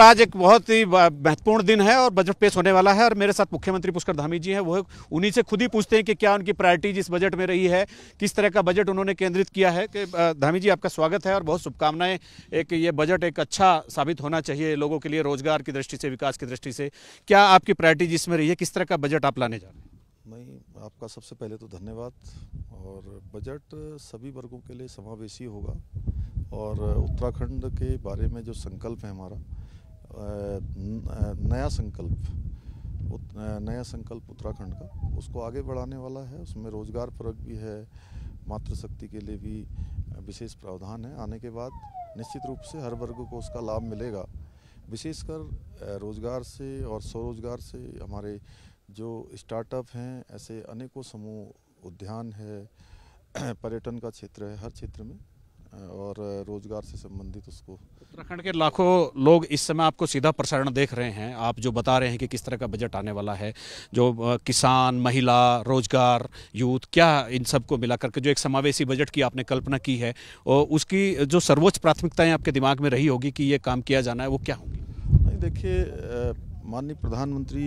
आज एक बहुत ही महत्वपूर्ण दिन है और बजट पेश होने वाला है और मेरे साथ मुख्यमंत्री पुष्कर धामी जी हैं वो उन्हीं से खुद ही पूछते हैं कि क्या उनकी प्रायोरिटी इस बजट में रही है किस तरह का बजट उन्होंने केंद्रित किया है कि धामी जी आपका स्वागत है और बहुत शुभकामनाएं एक ये बजट एक अच्छा साबित होना चाहिए लोगों के लिए रोजगार की दृष्टि से विकास की दृष्टि से क्या आपकी प्रायोरिटी इसमें रही है किस तरह का बजट आप लाने जा रहे हैं आपका सबसे पहले तो धन्यवाद और बजट सभी वर्गों के लिए समावेशी होगा और उत्तराखंड के बारे में जो संकल्प है हमारा नया संकल्प नया संकल्प उत्तराखंड का उसको आगे बढ़ाने वाला है उसमें रोजगार परक भी है मातृशक्ति के लिए भी विशेष प्रावधान है आने के बाद निश्चित रूप से हर वर्ग को उसका लाभ मिलेगा विशेषकर रोजगार से और स्वरोजगार से हमारे जो स्टार्टअप हैं ऐसे अनेकों समूह उद्यान है पर्यटन का क्षेत्र है हर क्षेत्र में और रोजगार से संबंधित उसको उत्तराखंड के लाखों लोग इस समय आपको सीधा प्रसारण देख रहे हैं आप जो बता रहे हैं कि किस तरह का बजट आने वाला है जो किसान महिला रोजगार यूथ क्या इन सबको मिला करके जो एक समावेशी बजट की आपने कल्पना की है और उसकी जो सर्वोच्च प्राथमिकताएं आपके दिमाग में रही होगी कि ये काम किया जाना है वो क्या होगी नहीं देखिए माननीय प्रधानमंत्री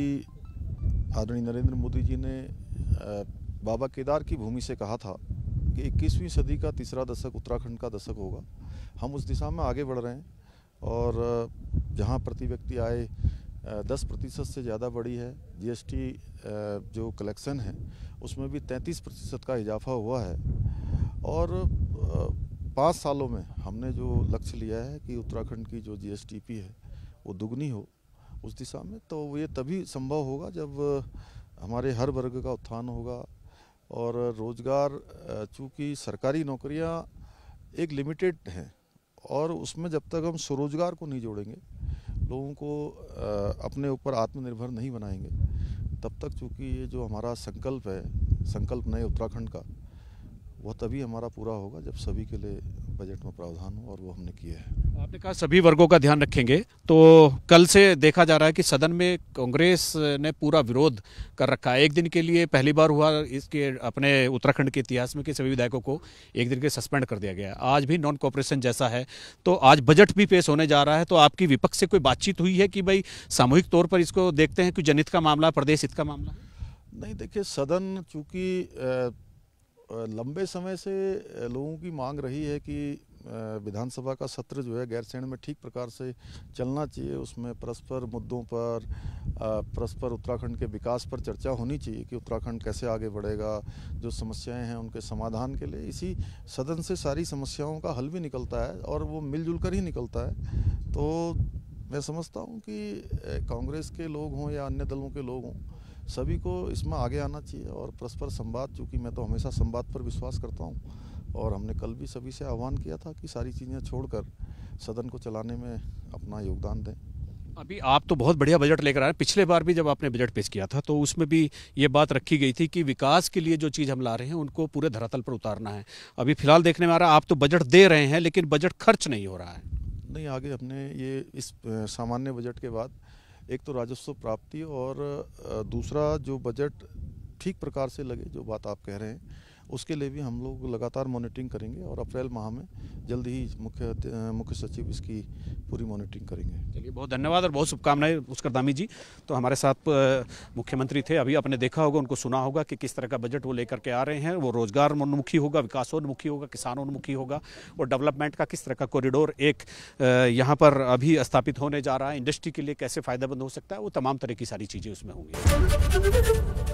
आदरणीय नरेंद्र मोदी जी ने बाबा केदार की भूमि से कहा था कि इक्कीसवीं सदी का तीसरा दशक उत्तराखंड का दशक होगा हम उस दिशा में आगे बढ़ रहे हैं और जहाँ प्रति व्यक्ति आय दस प्रतिशत से ज़्यादा बढ़ी है जीएसटी जो कलेक्शन है उसमें भी तैंतीस प्रतिशत का इजाफा हुआ है और पाँच सालों में हमने जो लक्ष्य लिया है कि उत्तराखंड की जो जीएसटीपी है वो दुगनी हो उस दिशा में तो ये तभी संभव होगा जब हमारे हर वर्ग का उत्थान होगा और रोज़गार चूँकि सरकारी नौकरियाँ एक लिमिटेड हैं और उसमें जब तक हम स्वरोजगार को नहीं जोड़ेंगे लोगों को अपने ऊपर आत्मनिर्भर नहीं बनाएंगे तब तक चूँकि ये जो हमारा संकल्प है संकल्प नए उत्तराखंड का वह तभी हमारा पूरा होगा जब सभी के लिए बजट में प्रावधान और वो हमने किए हैं आपने कहा सभी वर्गों का ध्यान रखेंगे तो कल से देखा जा रहा है कि सदन में कांग्रेस ने पूरा विरोध कर रखा है एक दिन के लिए पहली बार हुआ इसके अपने उत्तराखंड के इतिहास में कि सभी विधायकों को एक दिन के सस्पेंड कर दिया गया आज भी नॉन कॉपरेशन जैसा है तो आज बजट भी पेश होने जा रहा है तो आपकी विपक्ष से कोई बातचीत हुई है कि भाई सामूहिक तौर पर इसको देखते हैं कि जनहित का मामला प्रदेश हित का मामला नहीं देखिए सदन चूँकि लंबे समय से लोगों की मांग रही है कि विधानसभा का सत्र जो है गैरसैंण में ठीक प्रकार से चलना चाहिए उसमें परस्पर मुद्दों पर परस्पर उत्तराखंड के विकास पर चर्चा होनी चाहिए कि उत्तराखंड कैसे आगे बढ़ेगा जो समस्याएं हैं उनके समाधान के लिए इसी सदन से सारी समस्याओं का हल भी निकलता है और वो मिलजुल कर ही निकलता है तो मैं समझता हूँ कि कांग्रेस के लोग हों या अन्य दलों के लोग हों सभी को इसमें आगे आना चाहिए और परस्पर संवाद चूँकि मैं तो हमेशा संवाद पर विश्वास करता हूँ और हमने कल भी सभी से आह्वान किया था कि सारी चीज़ें छोड़कर सदन को चलाने में अपना योगदान दें अभी आप तो बहुत बढ़िया बजट लेकर आए पिछले बार भी जब आपने बजट पेश किया था तो उसमें भी ये बात रखी गई थी कि विकास के लिए जो चीज़ हम ला रहे हैं उनको पूरे धरातल पर उतारना है अभी फिलहाल देखने में आ रहा है आप तो बजट दे रहे हैं लेकिन बजट खर्च नहीं हो रहा है नहीं आगे हमने ये इस सामान्य बजट के बाद एक तो राजस्व प्राप्ति और दूसरा जो बजट ठीक प्रकार से लगे जो बात आप कह रहे हैं उसके लिए भी हम लोग लगातार मॉनिटरिंग करेंगे और अप्रैल माह में जल्द ही मुख्य मुख्य सचिव इसकी पूरी मॉनिटरिंग करेंगे चलिए बहुत धन्यवाद और बहुत शुभकामनाएं पुष्कर दामी जी तो हमारे साथ मुख्यमंत्री थे अभी आपने देखा होगा उनको सुना होगा कि किस तरह का बजट वो लेकर के आ रहे हैं वो रोजगार उन्मुखी होगा विकासोन्मुखी होगा किसानोन्मुखी होगा और डेवलपमेंट का किस तरह का कॉरिडोर एक यहाँ पर अभी स्थापित होने जा रहा है इंडस्ट्री के लिए कैसे फ़ायदेमंद हो सकता है वो तमाम तरह की सारी चीज़ें उसमें होंगी